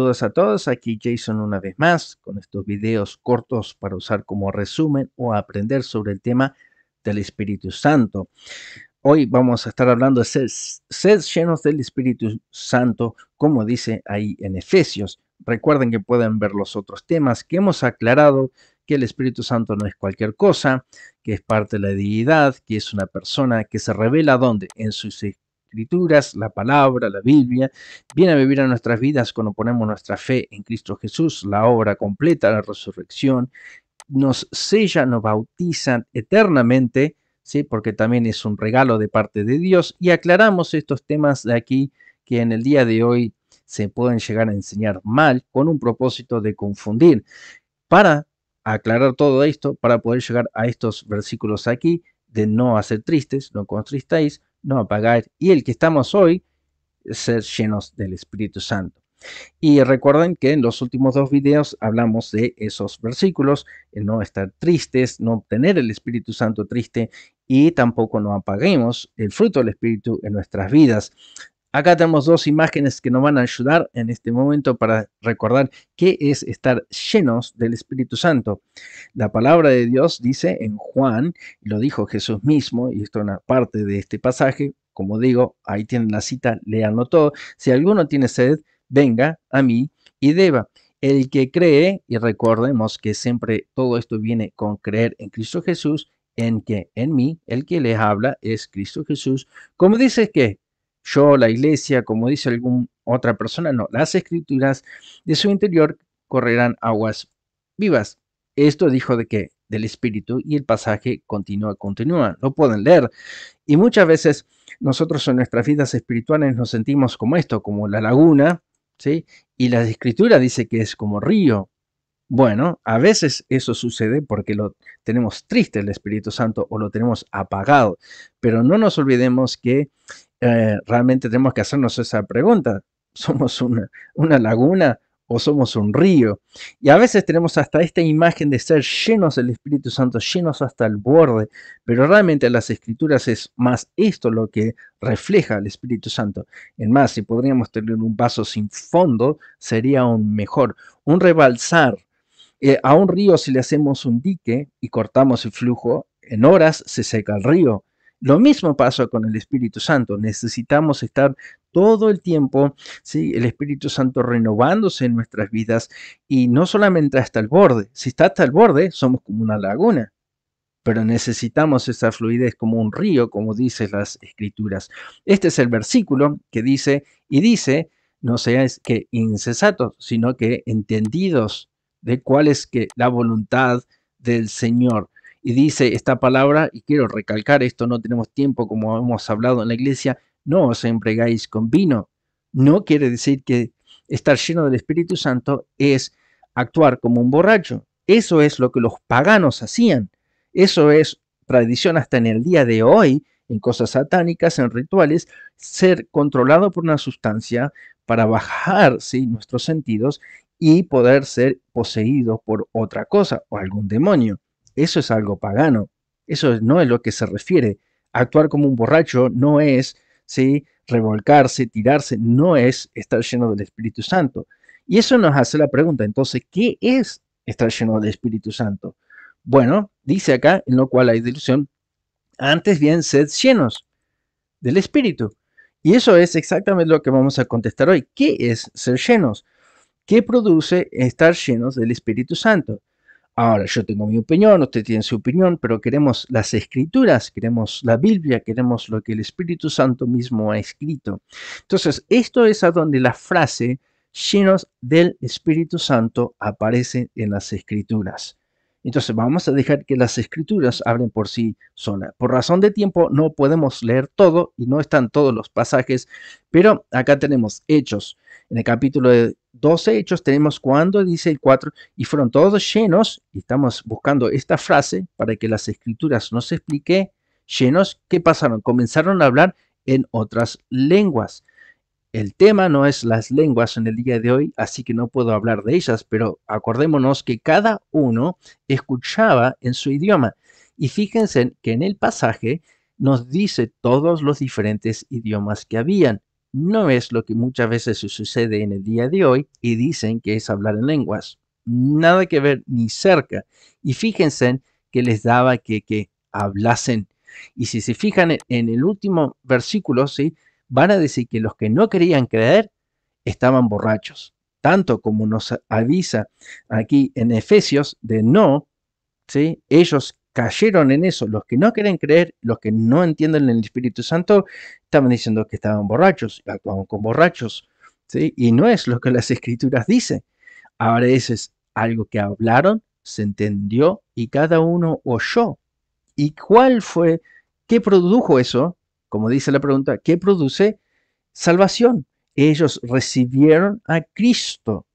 Saludos a todos, aquí Jason una vez más con estos videos cortos para usar como resumen o aprender sobre el tema del Espíritu Santo. Hoy vamos a estar hablando de ser, llenos del Espíritu Santo, como dice ahí en Efesios. Recuerden que pueden ver los otros temas que hemos aclarado, que el Espíritu Santo no es cualquier cosa, que es parte de la divinidad, que es una persona que se revela ¿dónde? en sus Escrituras, la palabra, la Biblia, viene a vivir a nuestras vidas cuando ponemos nuestra fe en Cristo Jesús, la obra completa, la resurrección, nos sella, nos bautizan eternamente, ¿sí? porque también es un regalo de parte de Dios, y aclaramos estos temas de aquí que en el día de hoy se pueden llegar a enseñar mal con un propósito de confundir. Para aclarar todo esto, para poder llegar a estos versículos aquí, de no hacer tristes, no contristáis, no apagar y el que estamos hoy, ser llenos del Espíritu Santo. Y recuerden que en los últimos dos videos hablamos de esos versículos, no estar tristes, no tener el Espíritu Santo triste y tampoco no apaguemos el fruto del Espíritu en nuestras vidas. Acá tenemos dos imágenes que nos van a ayudar en este momento para recordar qué es estar llenos del Espíritu Santo. La palabra de Dios dice en Juan, lo dijo Jesús mismo, y esto es una parte de este pasaje, como digo, ahí tienen la cita, leanlo todo. Si alguno tiene sed, venga a mí y deba. El que cree, y recordemos que siempre todo esto viene con creer en Cristo Jesús, en que en mí, el que les habla es Cristo Jesús, como dice que yo, la iglesia, como dice alguna otra persona, no, las escrituras de su interior correrán aguas vivas. Esto dijo de que del espíritu y el pasaje continúa, continúa, lo pueden leer. Y muchas veces nosotros en nuestras vidas espirituales nos sentimos como esto, como la laguna, ¿sí? Y la escritura dice que es como río. Bueno, a veces eso sucede porque lo tenemos triste el Espíritu Santo o lo tenemos apagado, pero no nos olvidemos que eh, realmente tenemos que hacernos esa pregunta. ¿Somos una, laguna o somos un río? Y a veces tenemos hasta esta imagen de ser llenos del Espíritu Santo, llenos hasta el borde, pero realmente las escrituras es más esto lo que refleja el Espíritu Santo. En más, si podríamos tener un vaso sin fondo, sería un mejor, un rebalsar. Eh, a un río si le hacemos un dique y cortamos el flujo, en horas se seca el río. Lo mismo pasa con el Espíritu Santo. Necesitamos estar todo el tiempo, ¿sí? el Espíritu Santo renovándose en nuestras vidas y no solamente hasta el borde. Si está hasta el borde, somos como una laguna, pero necesitamos esa fluidez como un río, como dicen las escrituras. Este es el versículo que dice, y dice, no seáis que insensatos, sino que entendidos de cuál es que la voluntad del Señor y dice esta palabra, y quiero recalcar esto, no tenemos tiempo como hemos hablado en la iglesia, no os embregáis con vino. No quiere decir que estar lleno del Espíritu Santo es actuar como un borracho. Eso es lo que los paganos hacían. Eso es tradición hasta en el día de hoy, en cosas satánicas, en rituales, ser controlado por una sustancia para bajar nuestros sentidos y poder ser poseído por otra cosa o algún demonio. Eso es algo pagano. Eso no es lo que se refiere. Actuar como un borracho no es, ¿sí? Revolcarse, tirarse, no es estar lleno del Espíritu Santo. Y eso nos hace la pregunta, entonces, ¿qué es estar lleno del Espíritu Santo? Bueno, dice acá, en lo cual hay dilución, antes bien sed llenos del Espíritu. Y eso es exactamente lo que vamos a contestar hoy. ¿Qué es ser llenos? ¿Qué produce estar llenos del Espíritu Santo? Ahora, yo tengo mi opinión, usted tiene su opinión, pero queremos las escrituras, queremos la Biblia, queremos lo que el Espíritu Santo mismo ha escrito. Entonces, esto es a donde la frase llenos del Espíritu Santo aparece en las escrituras. Entonces vamos a dejar que las escrituras abren por sí sola. Por razón de tiempo no podemos leer todo y no están todos los pasajes, pero acá tenemos hechos. En el capítulo de 12 hechos tenemos cuando dice el 4 y fueron todos llenos, y estamos buscando esta frase para que las escrituras nos explique, llenos, ¿qué pasaron? Comenzaron a hablar en otras lenguas. El tema no es las lenguas en el día de hoy, así que no puedo hablar de ellas, pero acordémonos que cada uno escuchaba en su idioma. Y fíjense que en el pasaje nos dice todos los diferentes idiomas que habían. No es lo que muchas veces sucede en el día de hoy y dicen que es hablar en lenguas. Nada que ver ni cerca. Y fíjense que les daba que, que hablasen. Y si se fijan en el último versículo, ¿sí? van a decir que los que no querían creer estaban borrachos. Tanto como nos avisa aquí en Efesios de no, ¿sí? ellos cayeron en eso. Los que no quieren creer, los que no entienden el Espíritu Santo, estaban diciendo que estaban borrachos, actuaban con borrachos. ¿sí? Y no es lo que las escrituras dicen. Ahora eso es algo que hablaron, se entendió y cada uno oyó. ¿Y cuál fue, qué produjo eso? como dice la pregunta, ¿qué produce salvación? Ellos recibieron a Cristo.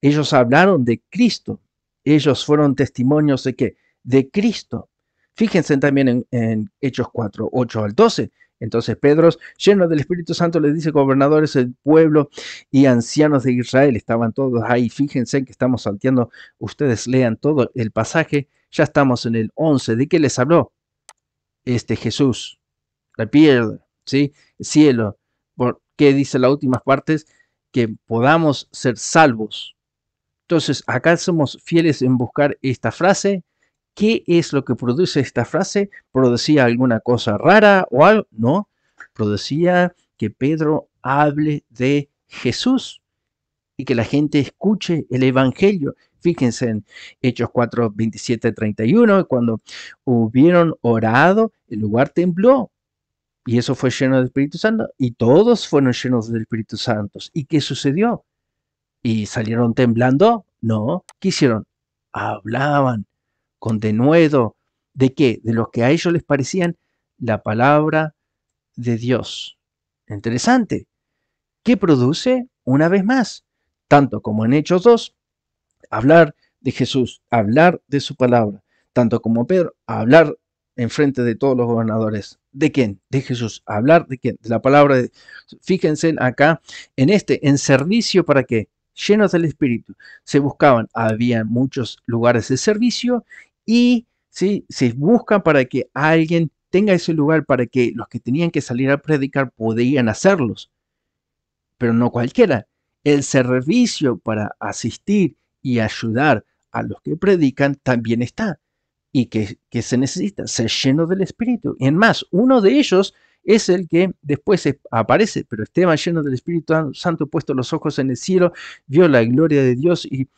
Ellos hablaron de Cristo. Ellos fueron testimonios de qué? De Cristo. Fíjense también en, Hechos 4, 8 al 12. Entonces Pedro, lleno del Espíritu Santo, les dice, gobernadores del pueblo y ancianos de Israel, estaban todos ahí. Fíjense que estamos salteando, ustedes lean todo el pasaje, ya estamos en el 11. ¿De qué les habló este Jesús? la pierde, ¿sí? El cielo, porque dice las últimas partes, que podamos ser salvos. Entonces, acá somos fieles en buscar esta frase. ¿Qué es lo que produce esta frase? ¿Producía alguna cosa rara o algo? No, producía que Pedro hable de Jesús y que la gente escuche el Evangelio. Fíjense en Hechos 4, 27, 31, cuando hubieron orado, el lugar tembló y eso fue lleno del Espíritu Santo. Y todos fueron llenos del Espíritu Santo. ¿Y qué sucedió? ¿Y salieron temblando? No. ¿Qué hicieron? Hablaban con denuedo. ¿De qué? De lo que a ellos les parecían la palabra de Dios. Interesante. ¿Qué produce? Una vez más, tanto como en Hechos 2, hablar de Jesús, hablar de su palabra, tanto como Pedro, hablar enfrente de todos los gobernadores. ¿De quién? De Jesús. Hablar de quién? De la palabra Fíjense acá en este, en servicio para que Llenos del Espíritu. Se buscaban, había muchos lugares de servicio y si se buscan para que alguien tenga ese lugar para que los que tenían que salir a predicar podían hacerlos. Pero no cualquiera. El servicio para asistir y ayudar a los que predican también está y que, se necesita ser lleno del Espíritu. Y en más, uno de ellos es el que después aparece, pero Esteban lleno del Espíritu Santo, puesto los ojos en el cielo, vio la gloria de Dios y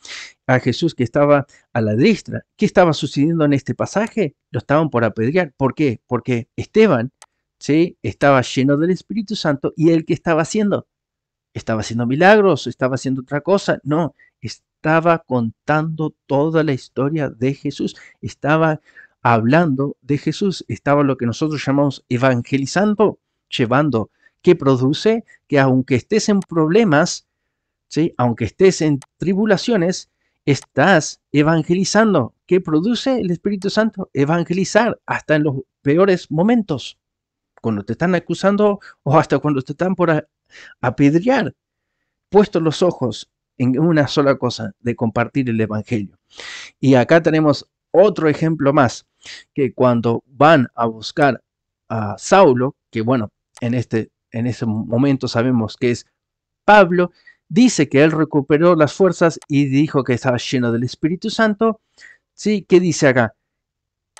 a Jesús que estaba a la diestra. ¿Qué estaba sucediendo en este pasaje? Lo estaban por apedrear. ¿Por qué? Porque Esteban ¿sí? estaba lleno del Espíritu Santo y él que estaba haciendo. Estaba haciendo milagros, estaba haciendo otra cosa. No, es, estaba contando toda la historia de Jesús, estaba hablando de Jesús, estaba lo que nosotros llamamos evangelizando, llevando, ¿Qué produce que aunque estés en problemas, ¿sí? aunque estés en tribulaciones, estás evangelizando. ¿Qué produce el Espíritu Santo? Evangelizar hasta en los peores momentos, cuando te están acusando o hasta cuando te están por apedrear. Puesto los ojos en una sola cosa, de compartir el Evangelio. Y acá tenemos otro ejemplo más, que cuando van a buscar a Saulo, que bueno, en este, en ese momento sabemos que es Pablo, dice que él recuperó las fuerzas y dijo que estaba lleno del Espíritu Santo. ¿Sí? ¿Qué dice acá?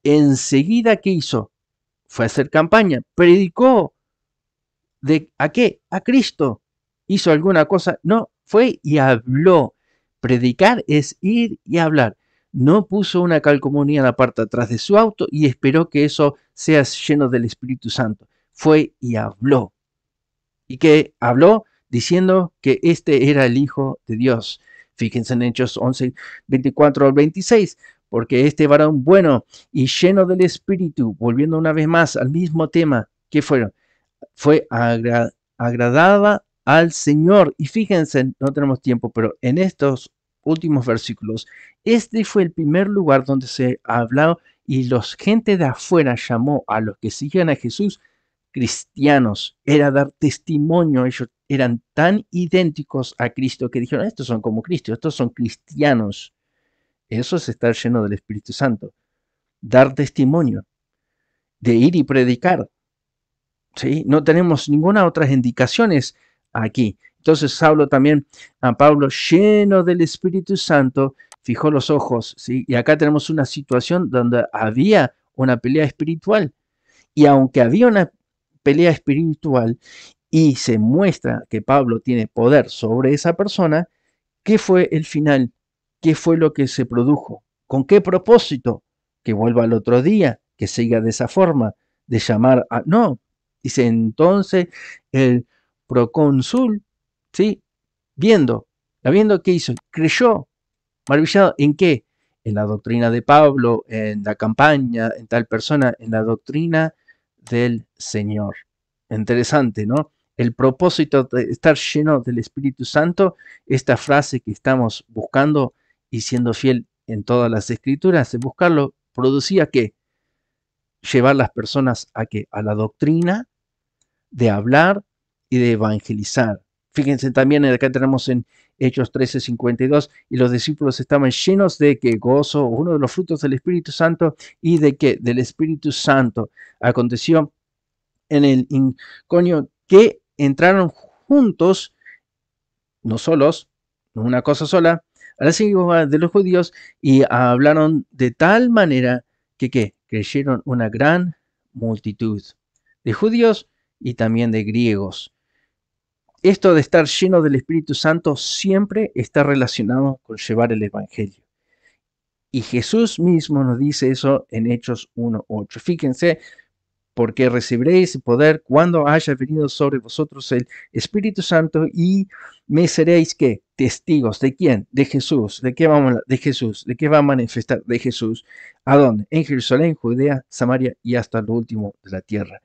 Enseguida, ¿qué hizo? Fue a hacer campaña, predicó. ¿De a qué? A Cristo. ¿Hizo alguna cosa? No, fue y habló. Predicar es ir y hablar. No puso una calcomanía en la parte atrás de su auto y esperó que eso sea lleno del Espíritu Santo. Fue y habló. Y que habló diciendo que este era el Hijo de Dios. Fíjense en Hechos 11, 24 al 26 porque este varón bueno y lleno del Espíritu, volviendo una vez más al mismo tema, ¿qué fueron? Fue agradada al Señor. Y fíjense, no tenemos tiempo, pero en estos últimos versículos, este fue el primer lugar donde se habló y los gente de afuera llamó a los que siguen a Jesús cristianos. Era dar testimonio. Ellos eran tan idénticos a Cristo que dijeron, estos son como Cristo, estos son cristianos. Eso es estar lleno del Espíritu Santo. Dar testimonio, de ir y predicar. ¿Sí? No tenemos ninguna otra indicaciones aquí. Entonces hablo también, a Pablo, lleno del Espíritu Santo, fijó los ojos, Y acá tenemos una situación donde había una pelea espiritual. Y aunque había una pelea espiritual y se muestra que Pablo tiene poder sobre esa persona, ¿qué fue el final? ¿Qué fue lo que se produjo? ¿Con qué propósito? Que vuelva al otro día, que siga de esa forma, de llamar a... No, dice entonces el procónsul, ¿sí? Viendo, viendo qué hizo, creyó, maravillado, ¿en qué? En la doctrina de Pablo, en la campaña, en tal persona, en la doctrina del Señor. Interesante, ¿no? El propósito de estar lleno del Espíritu Santo, esta frase que estamos buscando y siendo fiel en todas las escrituras, de buscarlo producía ¿qué? llevar las personas a que a la doctrina de hablar y de evangelizar. Fíjense también, acá tenemos en Hechos 52 y los discípulos estaban llenos de que gozo, uno de los frutos del Espíritu Santo, y de que del Espíritu Santo aconteció en el inconio que entraron juntos, no solos, una cosa sola, a la de los judíos y hablaron de tal manera que creyeron una gran multitud de judíos y también de griegos. Esto de estar lleno del Espíritu Santo siempre está relacionado con llevar el Evangelio. Y Jesús mismo nos dice eso en Hechos 1.8. Fíjense, porque recibiréis poder cuando haya venido sobre vosotros el Espíritu Santo y me seréis que testigos de quién, de Jesús, de qué vamos, de Jesús, de qué va a manifestar de Jesús, a dónde, en Jerusalén, Judea, Samaria y hasta lo último de la tierra.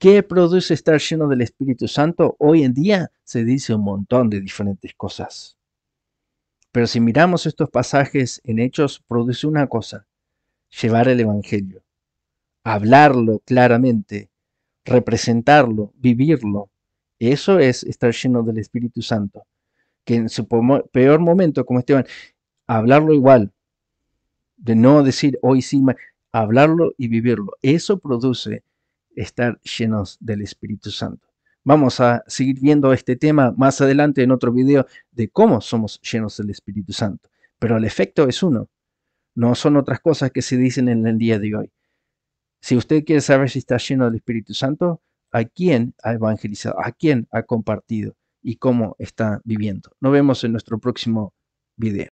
¿Qué produce estar lleno del Espíritu Santo? Hoy en día se dice un montón de diferentes cosas. Pero si miramos estos pasajes en hechos, produce una cosa, llevar el Evangelio, hablarlo claramente, representarlo, vivirlo. Eso es estar lleno del Espíritu Santo. Que en su peor momento, como Esteban, hablarlo igual, de no decir hoy sí, hablarlo y vivirlo. Eso produce estar llenos del Espíritu Santo. Vamos a seguir viendo este tema más adelante en otro video de cómo somos llenos del Espíritu Santo. Pero el efecto es uno. No son otras cosas que se dicen en el día de hoy. Si usted quiere saber si está lleno del Espíritu Santo, a quién ha evangelizado, a quién ha compartido y cómo está viviendo. Nos vemos en nuestro próximo video.